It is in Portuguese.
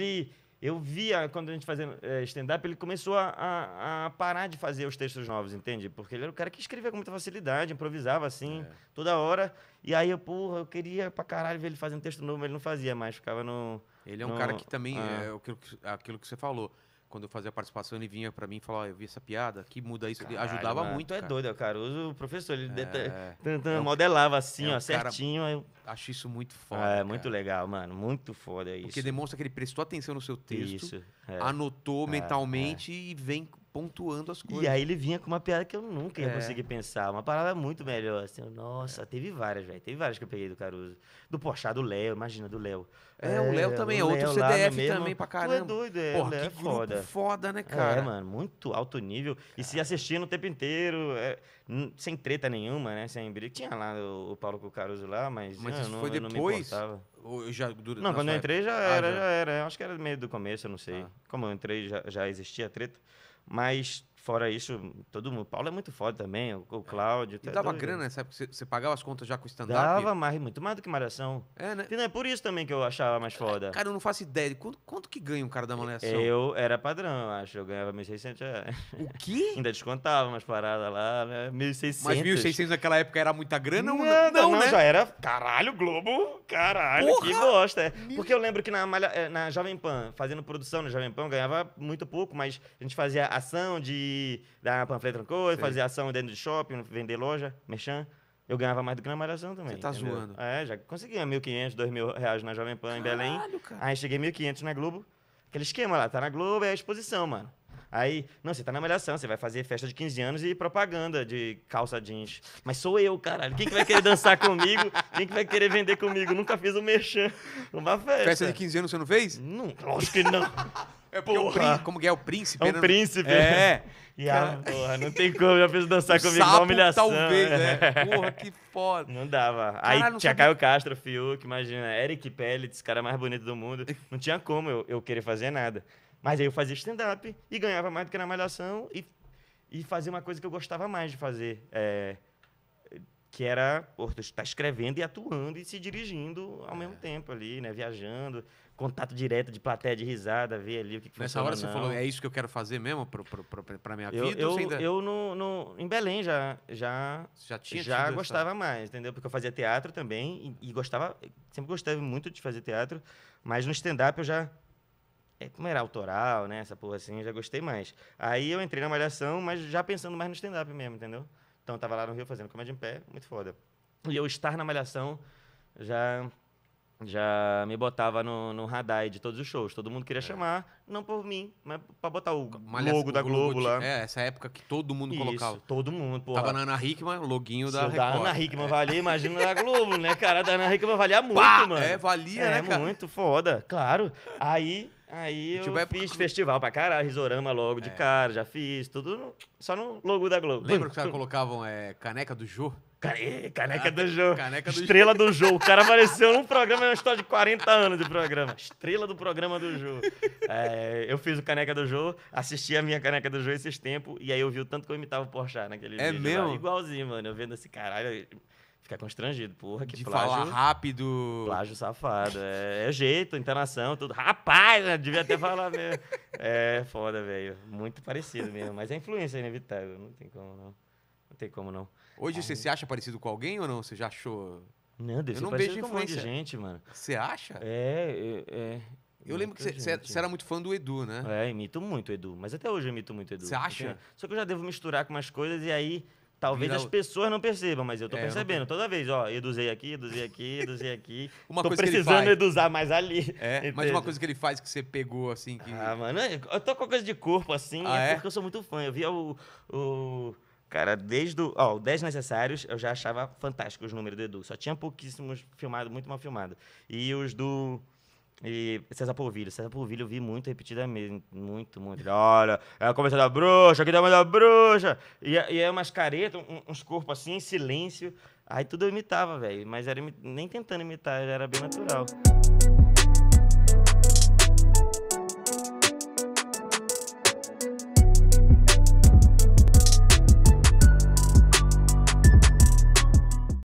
ele, eu via quando a gente fazia é, stand-up, ele começou a, a, a, parar de fazer os textos novos, entende? Porque ele era o cara que escrevia com muita facilidade, improvisava assim, é. toda hora. E aí eu, porra, eu queria pra caralho ver ele fazendo um texto novo, mas ele não fazia mais, ficava no. Ele é um no, cara que também, ah, é aquilo que, aquilo que você falou quando eu fazia a participação, ele vinha para mim e falava, oh, eu vi essa piada, que muda isso. Caralho, ajudava mano, muito, é cara. é doido, cara. O professor, ele é... é modelava assim, é um ó, certinho. Cara... Eu... Acho isso muito foda. É, cara. muito legal, mano. Muito foda isso. Porque demonstra que ele prestou atenção no seu texto, isso, é. anotou é, mentalmente e vem pontuando as coisas. E aí ele vinha com uma piada que eu nunca ia é. conseguir pensar. Uma parada muito melhor. Assim, nossa, teve várias, velho. Teve várias que eu peguei do Caruso. Do Porchat, do Léo, imagina, do Léo. É, é, o Léo é, também, é outro CDF mesmo, também pra caramba. Tu é doido, é. Porra, é que foda. foda, né, cara? É, mano, muito alto nível. Cara. E se assistindo o tempo inteiro, é, sem treta nenhuma, né? Sem briga. Tinha lá o, o Paulo com o Caruso lá, mas. Mas ah, não, isso foi não, depois? Não, Ou já dura, não quando eu entrei já ah, era, já. já era. acho que era meio do começo, eu não sei. Ah. Como eu entrei, já, já existia treta mas Fora isso, todo mundo. O Paulo é muito foda também, o, o é. Cláudio. E tá dava grana nessa época? Você, pagava as contas já com stand-up? Dava mais, muito mais do que Malhação. É, né? É por isso também que eu achava mais é, foda. Cara, eu não faço ideia. De quanto, quanto que ganha um cara da Malhação? Eu era padrão, acho. Eu ganhava 1.600 reais. O quê? Ainda descontava umas paradas lá, né? 1.600. Mas 1.600 naquela época era muita grana não, ou não? Não, não né? já era. Caralho, Globo. Caralho, Porra! que bosta. É. Mil... Porque eu lembro que na, Malha, eh, na Jovem Pan, fazendo produção na Jovem Pan, eu ganhava muito pouco, mas a gente fazia ação de dar panfleto coisa, fazer ação dentro de shopping, vender loja, merchan. Eu ganhava mais do que na Malhação também. Você tá entendeu? zoando. É, já conseguia 1.500, 2.000 reais na Jovem Pan Caralho, em Belém. Cara. Aí cheguei 1.500 na Globo. Aquele esquema lá, tá na Globo, é a exposição, mano. Aí, não, você tá na malhação, você vai fazer festa de 15 anos e propaganda de calça jeans. Mas sou eu, caralho. Quem que vai querer dançar comigo? Quem que vai querer vender comigo? Nunca fiz o um merchan numa festa. Festa de 15 anos você não fez? Não, lógico que não. É porque é o como que é o príncipe? É um né? príncipe. É. E ah, porra, não tem como, já fez dançar comigo, sapo, uma humilhação. talvez, né? Porra, que foda. Não dava. Aí não tinha sabia... Caio Castro, Fiuk, imagina, Eric Pellets, cara mais bonito do mundo. Não tinha como eu, eu querer fazer nada. Mas aí eu fazia stand-up e ganhava mais do que na malhação e, e fazia uma coisa que eu gostava mais de fazer. É, que era está escrevendo e atuando e se dirigindo ao é. mesmo tempo ali, né? Viajando, contato direto de plateia de risada, ver ali o que, que Nessa hora você não. falou, é isso que eu quero fazer mesmo para minha eu, vida? Eu, ainda... eu no, no, em Belém já já já, tinha já gostava essa... mais, entendeu? Porque eu fazia teatro também e, e gostava, sempre gostava muito de fazer teatro, mas no stand-up eu já é, como era autoral, né? Essa porra assim, eu já gostei mais. Aí eu entrei na malhação, mas já pensando mais no stand-up mesmo, entendeu? Então eu tava lá no Rio fazendo comédia em pé, muito foda. E eu estar na Malhação já já me botava no, no radar de todos os shows. Todo mundo queria é. chamar, não por mim, mas pra botar o Malha, logo o da Globo de, lá. É, essa época que todo mundo Isso, colocava. todo mundo, Tava na Ana Hickman, loguinho da Record. da Ana Hickman é. valia, imagina da Globo, né, cara? Da Ana Hickman valia muito, mano. É, valia, é, né, cara? É, muito foda, claro. Aí... Aí tipo, eu tipo, fiz festival pra caralho, risorama logo de é. cara, já fiz, tudo só no logo da Globo. Lembra hum, que os caras hum. colocavam é, caneca do Jô? caneca ah, do jogo. Caneca do Estrela do jogo. O cara apareceu num programa, é uma história de 40 anos de programa. Estrela do programa do jogo. É, eu fiz o Caneca do Jogo, assisti a minha Caneca do Jogo esses tempos, e aí eu vi o tanto que eu imitava o Porchat naquele é vídeo. É mesmo? Lá. Igualzinho, mano. Eu vendo esse caralho, fica constrangido, porra, que de plágio. falar rápido. Plágio safado. É, é jeito, internação, tudo. Rapaz, devia até falar mesmo. É foda, velho. Muito parecido mesmo. Mas a é influência é inevitável, não tem como não. Não tem como não. Hoje você se acha parecido com alguém ou não? Você já achou. Não, deve eu não vejo influência de gente, mano. Você acha? É, é. é eu lembro que é, você era muito fã do Edu, né? É, imito muito o Edu. Mas até hoje eu imito muito o Edu. Você acha? Só que eu já devo misturar com umas coisas e aí Talvez as pessoas não percebam, mas eu tô é, percebendo eu toda vez, ó, eduzei aqui, eduzei aqui, eduzei aqui. uma tô coisa precisando que ele faz. eduzar mais ali. É, mas uma coisa que ele faz que você pegou, assim, que... Ah, mano, eu tô com coisa de corpo, assim, ah, é, é? porque eu sou muito fã. Eu vi o, o Cara, desde o, ó, o 10 Necessários, eu já achava fantástico os números do Edu. Só tinha pouquíssimos filmados, muito mal filmado. E os do e César Polvilho. César Polvilho eu vi muito repetidamente. Muito, muito. Olha, ela é conversa da bruxa, aqui da tá mãe da bruxa. E, é, e é umas caretas, um, uns corpos assim, em silêncio. Aí tudo eu imitava, velho. Mas era nem tentando imitar, era bem natural.